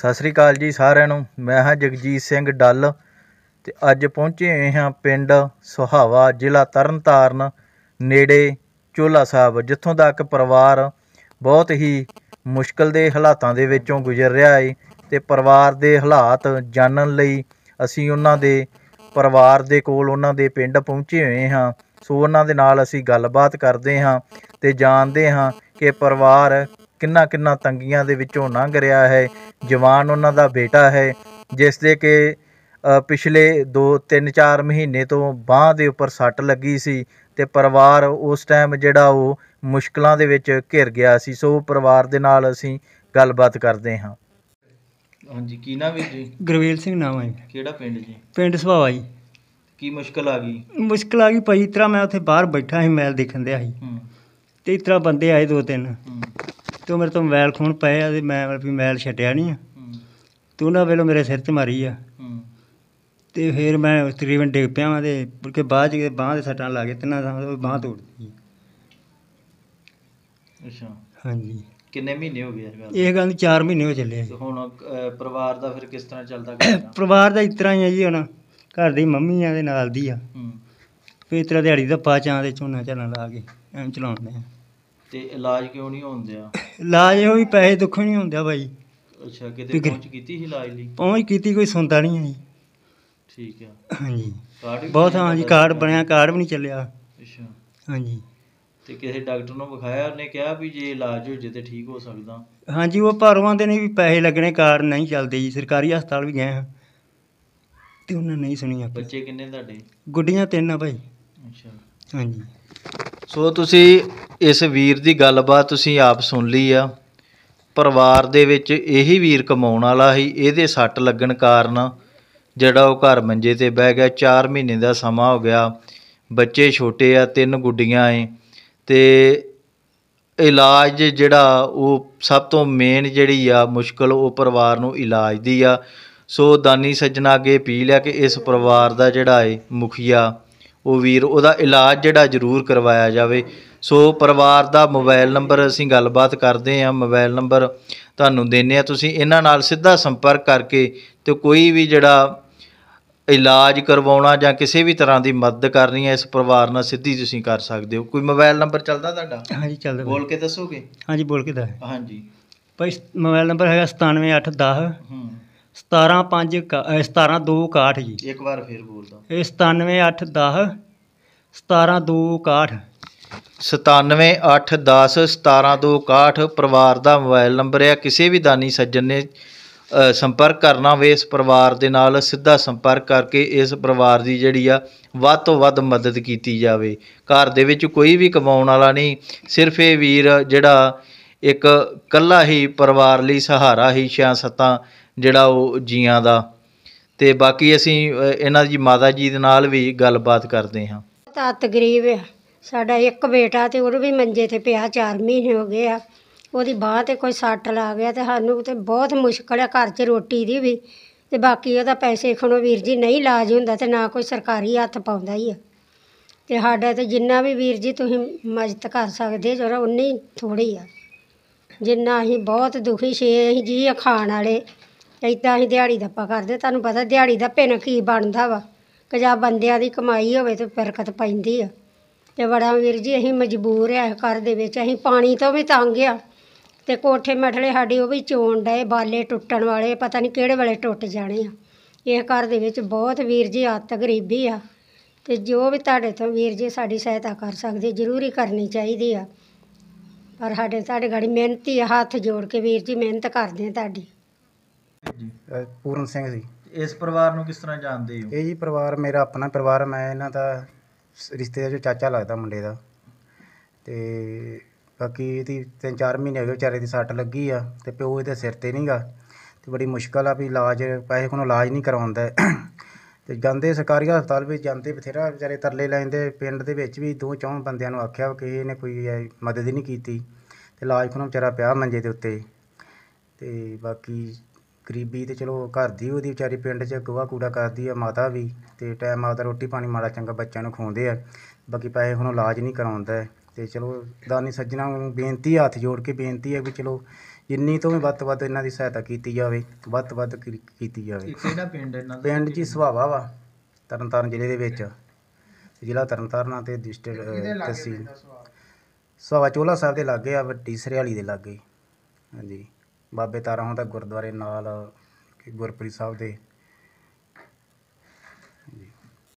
ਸਤਿ ਸ੍ਰੀ ਅਕਾਲ ਜੀ ਸਾਰਿਆਂ ਨੂੰ ਮੈਂ ਹਾਂ ਜਗਜੀਤ ਸਿੰਘ ਡੱਲ ਤੇ ਅੱਜ ਪਹੁੰਚੇ ਹੋਏ ਹਾਂ ਪਿੰਡ ਸੁਹਾਵਾ ਜ਼ਿਲ੍ਹਾ ਤਰਨਤਾਰਨ ਨੇੜੇ ਚੋਲਾ ਸਾਹਿਬ ਜਿੱਥੋਂ ਦਾ ਇੱਕ ਪਰਿਵਾਰ ਬਹੁਤ ਹੀ ਮੁਸ਼ਕਲ ਦੇ ਹਾਲਾਤਾਂ ਦੇ ਵਿੱਚੋਂ ਗੁਜ਼ਰ ਰਿਹਾ ਏ ਤੇ ਪਰਿਵਾਰ ਦੇ ਹਾਲਾਤ ਜਾਣਨ ਲਈ ਅਸੀਂ ਉਹਨਾਂ ਦੇ ਪਰਿਵਾਰ ਦੇ ਕੋਲ ਉਹਨਾਂ ਦੇ ਪਿੰਡ ਪਹੁੰਚੇ ਹੋਏ ਹਾਂ ਸੋ ਉਹਨਾਂ ਦੇ ਨਾਲ ਅਸੀਂ ਗੱਲਬਾਤ ਕਰਦੇ ਹਾਂ ਤੇ ਜਾਣਦੇ ਹਾਂ ਕਿ ਪਰਿਵਾਰ ਕਿੰਨਾ ਕਿੰਨਾ ਤੰਗੀਆਂ ਦੇ ਵਿੱਚੋਂ ਲੰਘ ਰਿਹਾ ਹੈ ਜਵਾਨ ਉਹਨਾਂ ਦਾ ਬੇਟਾ ਹੈ ਜਿਸ ਦੇ ਕਿ ਪਿਛਲੇ 2 3 4 ਮਹੀਨੇ ਤੋਂ ਬਾਹ ਦੇ ਉੱਪਰ ਸੱਟ ਲੱਗੀ ਸੀ ਤੇ ਪਰਿਵਾਰ ਉਸ ਟਾਈਮ ਜਿਹੜਾ ਉਹ ਮੁਸ਼ਕਲਾਂ ਦੇ ਵਿੱਚ ਘਿਰ ਗਿਆ ਸੀ ਸੋ ਪਰਿਵਾਰ ਦੇ ਨਾਲ ਅਸੀਂ ਗੱਲਬਾਤ ਕਰਦੇ ਹਾਂ ਹਾਂਜੀ ਕੀ ਨਾਮ ਹੈ ਜੀ ਗਰਵੇਲ ਸਿੰਘ ਨਾਮ ਹੈ ਕਿਹੜਾ ਪਿੰਡ ਜੀ ਪਿੰਡ ਸੁਭਾਵਾ ਜੀ ਕੀ ਮੁਸ਼ਕਲ ਆ ਗਈ ਮੁਸ਼ਕਲ ਆ ਗਈ ਭਾਈ ਇਤਰਾ ਮੈਂ ਉੱਥੇ ਬਾਹਰ ਬੈਠਾ ਸੀ ਮੈਲ ਦੇਖਣ ਦਿਆ ਸੀ ਤੇ ਇਤਰਾ ਬੰਦੇ ਆਏ ਦੋ ਤਿੰਨ ਤੂੰ ਮੇਰੇ ਤੋਂ ਮੋਬਾਈਲ ਖੋਣ ਪਏ ਆ ਤੇ ਮੈਂ ਵੀ ਮੋਬਾਈਲ ਛੱਡਿਆ ਨਹੀਂ ਆ ਤੂੰ ਨਾ ਵੇਲੋ ਮੇਰੇ ਸਿਰ ਤੇ ਮਾਰੀ ਆ ਤੇ ਫਿਰ ਮੈਂ ਤਕਰੀਬਨ ਡਿੱਗ ਪਿਆ ਮੈਂ ਤੇ ਕਿ ਬਾਅਦ ਜੇ ਬਾਹ ਦੇ ਸੱਟਾਂ ਲੱਗ ਗਏ ਤਿੰਨਾਂ ਦਾ ਬਾਹ ਤੋੜਤੀ ਅੱਛਾ ਹਾਂਜੀ ਕਿੰਨੇ ਮਹੀਨੇ ਹੋ ਗਏ ਇਸ ਗੱਲ ਇਹ ਗੱਲ 4 ਮਹੀਨੇ ਹੋ ਚੱਲੇ ਆ ਹੁਣ ਪਰਿਵਾਰ ਦਾ ਫਿਰ ਕਿਸ ਤਰ੍ਹਾਂ ਚੱਲਦਾ ਪਰਿਵਾਰ ਦਾ ਇਸ ਤਰ੍ਹਾਂ ਹੀ ਆ ਜੀ ਹੁਣ ਘਰ ਦੀ ਮੰਮੀ ਆ ਦੇ ਨਾਲ ਦੀ ਆ ਹੂੰ ਫਿਰ ਇਸ ਦਿਹਾੜੀ ਦਾ ਪਾ ਚਾਂ ਦੇ ਝੋਨਾ ਚੱਲਣ ਲਾ ਕੇ ਐਂ ਚਲਾਉਂਦੇ ਆ ਤੇ ਇਲਾਜ ਕਿਉਂ ਨਹੀਂ ਆ ਇਲਾਜ ਹੋਈ ਪੈਸੇ ਦੁੱਖ ਨਹੀਂ ਹੁੰਦਾ ਬਾਈ ਅੱਛਾ ਕਿਤੇ ਪਹੁੰਚ ਕੀਤੀ ਸੀ ਇਲਾਜ ਲਈ ਪਹੁੰਚ ਕੀਤੀ ਕੋਈ ਸੁਣਦਾ ਨਹੀਂ ਜੀ ਠੀਕ ਆ ਹਾਂਜੀ ਕਾਰਡ ਬਹੁਤ ਹਾਂਜੀ ਕਾਰਡ ਬਣਿਆ ਕਾਰਡ ਵੀ ਨਹੀਂ ਚੱਲਿਆ ਅੱਛਾ ਹਾਂਜੀ ਤੇ ਕਿਸੇ ਡਾਕਟਰ ਨੂੰ ਵਿਖਾਇਆ ਉਹਨੇ ਕਿਹਾ ਵੀ ਜੇ ਇਲਾਜ ਹੋ ਜੇ ਤੇ ਠੀਕ ਹੋ ਸਕਦਾ ਹਾਂਜੀ ਉਹ ਭਰਵਾਂ ਦੇ ਨੇ ਵੀ ਪੈਸੇ ਲੱਗਣੇ ਕਾਰ ਨਹੀਂ ਚੱਲਦੇ ਜੀ ਸਰਕਾਰੀ ਹਸਪਤਾਲ ਵੀ ਗਏ ਹਾਂ ਤੇ ਉਹਨਾਂ ਨਹੀਂ ਸੁਣੀ ਬੱਚੇ ਕਿੰਨੇ ਤੁਹਾਡੇ ਗੁੱਡੀਆਂ ਤਿੰਨ ਆ ਭਾਈ ਅੱਛਾ ਹਾਂਜੀ ਸੋ ਤੁਸੀਂ ਇਸ ਵੀਰ ਦੀ ਗੱਲਬਾਤ ਤੁਸੀਂ ਆਪ ਸੁਣ ਲਈ ਆ ਪਰਿਵਾਰ ਦੇ ਵਿੱਚ ਇਹੀ ਵੀਰ ਕਮਾਉਣ ਵਾਲਾ ਸੀ ਇਹਦੇ ਸੱਟ ਲੱਗਣ ਕਾਰਨ ਜਿਹੜਾ ਉਹ ਘਰ ਮੰਜੇ ਤੇ ਬਹਿ ਗਿਆ 4 ਮਹੀਨੇ ਦਾ ਸਮਾਂ ਹੋ ਗਿਆ ਬੱਚੇ ਛੋਟੇ ਆ ਤਿੰਨ ਗੁੱਡੀਆਂ ਐ ਤੇ ਇਲਾਜ ਜਿਹੜਾ ਉਹ ਸਭ ਤੋਂ ਮੇਨ ਜਿਹੜੀ ਆ ਮੁਸ਼ਕਲ ਉਹ ਪਰਿਵਾਰ ਨੂੰ ਇਲਾਜ ਦੀ ਆ ਸੋ ਦਾਨੀ ਸੱਜਣਾ ਅੱਗੇ ਪੀ ਲਿਆ ਕਿ ਇਸ ਪਰਿਵਾਰ ਦਾ ਜਿਹੜਾ ਏ ਮੁਖੀਆ ਉਹ ਵੀਰ ਉਹਦਾ ਇਲਾਜ ਜਿਹੜਾ ਜ਼ਰੂਰ ਕਰਵਾਇਆ ਜਾਵੇ ਸੋ ਪਰਿਵਾਰ ਦਾ ਮੋਬਾਈਲ ਨੰਬਰ ਅਸੀਂ ਗੱਲਬਾਤ ਕਰਦੇ ਆ ਮੋਬਾਈਲ ਨੰਬਰ ਤੁਹਾਨੂੰ ਦਿੰਨੇ ਆ ਤੁਸੀਂ ਇਹਨਾਂ ਨਾਲ ਸਿੱਧਾ ਸੰਪਰਕ ਕਰਕੇ ਤੇ ਕੋਈ ਵੀ ਜਿਹੜਾ ਇਲਾਜ ਕਰਵਾਉਣਾ ਜਾਂ ਕਿਸੇ ਵੀ ਤਰ੍ਹਾਂ ਦੀ ਮਦਦ ਕਰਨੀ ਹੈ ਇਸ ਪਰਿਵਾਰ ਨਾਲ ਸਿੱਧੀ ਤੁਸੀਂ ਕਰ ਸਕਦੇ ਹੋ ਕੋਈ ਮੋਬਾਈਲ ਨੰਬਰ ਚੱਲਦਾ ਤੁਹਾਡਾ ਹਾਂਜੀ ਚੱਲਦਾ ਬੋਲ ਕੇ ਦੱਸੋਗੇ ਹਾਂਜੀ ਬੋਲ ਕੇ ਦੱਸ ਹਾਂਜੀ ਭਾਈ ਮੋਬਾਈਲ ਨੰਬਰ ਹੈਗਾ 97810 ਹੂੰ 175 17261 ਜੀ ਇੱਕ ਵਾਰ ਫੇਰ ਬੋਲ ਦੋ ਇਹ 97810 17261 ਸਤਾਨਵੇਂ 10 17 ਪਰਿਵਾਰ ਦਾ ਮੋਬਾਈਲ ਨੰਬਰ ਹੈ ਕਿਸੇ ਵੀ ਦਾਨੀ ਸੱਜਣ ਨੇ ਸੰਪਰਕ ਕਰਨਾ ਹੋਵੇ ਇਸ ਪਰਿਵਾਰ ਦੇ ਨਾਲ ਸਿੱਧਾ ਸੰਪਰਕ ਕਰਕੇ ਇਸ ਪਰਿਵਾਰ ਦੀ ਜਿਹੜੀ ਆ ਵੱਧ ਤੋਂ ਵੱਧ ਮਦਦ ਕੀਤੀ ਜਾਵੇ ਘਰ ਦੇ ਵਿੱਚ ਕੋਈ ਵੀ ਕਮਾਉਣ ਵਾਲਾ ਨਹੀਂ ਸਿਰਫ ਇਹ ਵੀਰ ਜਿਹੜਾ ਇੱਕ ਕੱਲਾ ਹੀ ਪਰਿਵਾਰ ਲਈ ਸਹਾਰਾ ਹੀ ਛਿਆ ਸਤਾ ਜਿਹੜਾ ਉਹ ਜੀਆਂ ਦਾ ਤੇ ਬਾਕੀ ਅਸੀਂ ਇਹਨਾਂ ਦੀ ਮਾਤਾ ਜੀ ਦੇ ਨਾਲ ਵੀ ਗੱਲਬਾਤ ਕਰਦੇ ਹਾਂ ਤਾਂ ਤਕਰੀਬ ਸਾਡਾ ਇੱਕ ਬੇਟਾ ਤੇ ਉਹ ਵੀ ਮੰਜੇ ਤੇ ਪਿਆ 4 ਮਹੀਨੇ ਹੋ ਗਏ ਆ ਉਹਦੀ ਬਾਹ ਤੇ ਕੋਈ ਸੱਟ ਲਾ ਗਿਆ ਤੇ ਸਾਨੂੰ ਤੇ ਬਹੁਤ ਮੁਸ਼ਕਲ ਆ ਘਰ 'ਚ ਰੋਟੀ ਦੀ ਵੀ ਤੇ ਬਾਕੀ ਉਹਦਾ ਪੈਸੇ ਖਣੋ ਵੀਰ ਜੀ ਨਹੀਂ ਇਲਾਜ ਹੁੰਦਾ ਤੇ ਨਾ ਕੋਈ ਸਰਕਾਰੀ ਹੱਥ ਪਾਉਂਦਾ ਹੀ ਆ ਤੇ ਸਾਡਾ ਤੇ ਜਿੰਨਾ ਵੀ ਵੀਰ ਜੀ ਤੁਸੀਂ ਮਦਦ ਕਰ ਸਕਦੇ ਜਰਾ ਉਨੀ ਥੋੜੀ ਆ ਜਿੰਨਾ ਅਸੀਂ ਬਹੁਤ ਦੁਖੀ ਛੇ ਅਸੀਂ ਜੀ ਆ ਖਾਣ ਵਾਲੇ ਇਦਾਂ ਅਸੀਂ ਦਿਹਾੜੀ ਦਾ ਪਾ ਕਰਦੇ ਤੁਹਾਨੂੰ ਪਤਾ ਦਿਹਾੜੀ ਦਾ ਪੈਨ ਕੀ ਬਣਦਾ ਵਾ ਕਿ ਜਾਂ ਬੰਦਿਆਂ ਦੀ ਕਮਾਈ ਹੋਵੇ ਤੇ ਬਰਕਤ ਪੈਂਦੀ ਆ ਤੇ ਬੜਾ ਵੀਰ ਜੀ ਅਸੀਂ ਮਜਬੂਰ ਆ ਇਸ ਘਰ ਦੇ ਵਿੱਚ ਅਸੀਂ ਪਾਣੀ ਤੋਂ ਵੀ ਤੰਗ ਆ ਤੇ ਕੋਠੇ ਮਠਲੇ ਸਾਡੇ ਉਹ ਵੀ ਚੋਣ ਡਏ ਬਾਲੇ ਟੁੱਟਣ ਵਾਲੇ ਪਤਾ ਨਹੀਂ ਕਿਹੜੇ ਵਾਲੇ ਟੁੱਟ ਜਾਣੇ ਆ ਇਹ ਘਰ ਦੇ ਵਿੱਚ ਬਹੁਤ ਵੀਰ ਜੀ ਆ ਗਰੀਬੀ ਆ ਤੇ ਜੋ ਵੀ ਤੁਹਾਡੇ ਤੋਂ ਵੀਰ ਜੀ ਸਾਡੀ ਸਹਾਇਤਾ ਕਰ ਸਕਦੇ ਜ਼ਰੂਰੀ ਕਰਨੀ ਚਾਹੀਦੀ ਆ ਪਰ ਸਾਡੇ ਸਾਡੇ ਗਾੜੀ ਮਿਹਨਤੀ ਆ ਹੱਥ ਜੋੜ ਕੇ ਵੀਰ ਜੀ ਮਿਹਨਤ ਕਰਦੇ ਆ ਤੁਹਾਡੀ ਜੀ ਪੂਰਨ ਸਿੰਘ ਜੀ ਇਸ ਪਰਿਵਾਰ ਨੂੰ ਕਿਸ ਤਰ੍ਹਾਂ ਜਾਣਦੇ ਹੋ ਇਹ ਜੀ ਪਰਿਵਾਰ ਮੇਰਾ ਆਪਣਾ ਪਰਿਵਾਰ ਮੈਂ ਇਹਨਾਂ ਦਾ ਰਿਸ਼ਤੇਦਾਰ ਜੋ ਚਾਚਾ ਲੱਗਦਾ ਮੁੰਡੇ ਦਾ ਤੇ ਬਾਕੀ ਇਹਦੀ ਤਿੰਨ ਚਾਰ ਮਹੀਨੇ ਹੋ ਗਏ ਵਿਚਾਰੇ ਦੀ ਸੱਟ ਲੱਗੀ ਆ ਤੇ ਪਿਓ ਇਹਦੇ ਸਿਰ ਤੇ ਨਹੀਂਗਾ ਤੇ ਬੜੀ ਮੁਸ਼ਕਲ ਆ ਵੀ ਇਲਾਜ ਪੈਸੇ ਕੋਲੋਂ ਇਲਾਜ ਨਹੀਂ ਕਰਾਉਂਦਾ ਤੇ ਜਾਂਦੇ ਸਰਕਾਰੀ ਹਸਪਤਾਲ ਵਿੱਚ ਜਾਂਦੇ ਬਥੇਰਾ ਵਿਚਾਰੇ ਤਰਲੇ ਲੈਂਦੇ ਪਿੰਡ ਦੇ ਵਿੱਚ ਵੀ ਦੋ ਚੌਂ ਬੰਦਿਆਂ ਨੂੰ ਆਖਿਆ ਕਿ ਇਹਨੇ ਕੋਈ ਮਦਦ ਨਹੀਂ ਕੀਤੀ ਤੇ ਇਲਾਜ ਕੋਲੋਂ ਵਿਚਾਰਾ ਪਿਆ ਮੰਜੇ ਦੇ ਉੱਤੇ ਤੇ ਬਾਕੀ ਗਰੀਬੀ ਤੇ ਚਲੋ ਘਰ ਦੀ ਉਹਦੀ ਵਿਚਾਰੀ ਪਿੰਡ 'ਚ ਗਵਾ ਕੂੜਾ ਕਰਦੀ ਆ ਮਾਤਾ ਵੀ ਤੇ ਟਾਈਮ ਆਪਦਾ ਰੋਟੀ ਪਾਣੀ ਮਾੜਾ ਚੰਗਾ ਬੱਚਿਆਂ ਨੂੰ ਖਵਾਉਂਦੇ ਆ ਬਾਕੀ ਪੈਸੇ ਹੁਣ ਇਲਾਜ ਨਹੀਂ ਕਰਾਉਂਦਾ ਤੇ ਚਲੋ ਦਾਨੀ ਸੱਜਣਾ ਨੂੰ ਬੇਨਤੀ ਹੱਥ ਜੋੜ ਕੇ ਬੇਨਤੀ ਹੈ ਵੀ ਚਲੋ ਜਿੰਨੀ ਤੋਂ ਵੀ ਵੱਧ ਤੋਂ ਵੱਧ ਇਹਨਾਂ ਦੀ ਸਹਾਇਤਾ ਕੀਤੀ ਜਾਵੇ ਵੱਧ ਤੋਂ ਵੱਧ ਕੀਤੀ ਜਾਵੇ ਕਿਹੜਾ ਪਿੰਡ ਇਹਨਾਂ ਦਾ ਪਿੰਡ ਜੀ ਸੁਭਾਵਾ ਵਾ ਤਰਨਤਾਰਨ ਜ਼ਿਲ੍ਹੇ ਦੇ ਵਿੱਚ ਜ਼ਿਲ੍ਹਾ ਤਰਨਤਾਰਨ ਤੇ ਡਿਸਟ੍ਰਿਕਟ ਤਹਿਸੀਲ ਸੁਭਾਵਾ ਚੋਲਾ ਸਾਹਿਬ ਦੇ ਲਾਗੇ ਆ ਵੱਡੀ ਸਰਿਆਲੀ ਦੇ ਲਾਗੇ ਹਾਂਜੀ ਬਾਬੇ ਤਾਰਾ ਹੋਂ ਦਾ ਗੁਰਦੁਆਰੇ ਨਾਲ ਗੁਰਪ੍ਰੀਤ ਸਾਹਿਬ ਦੇ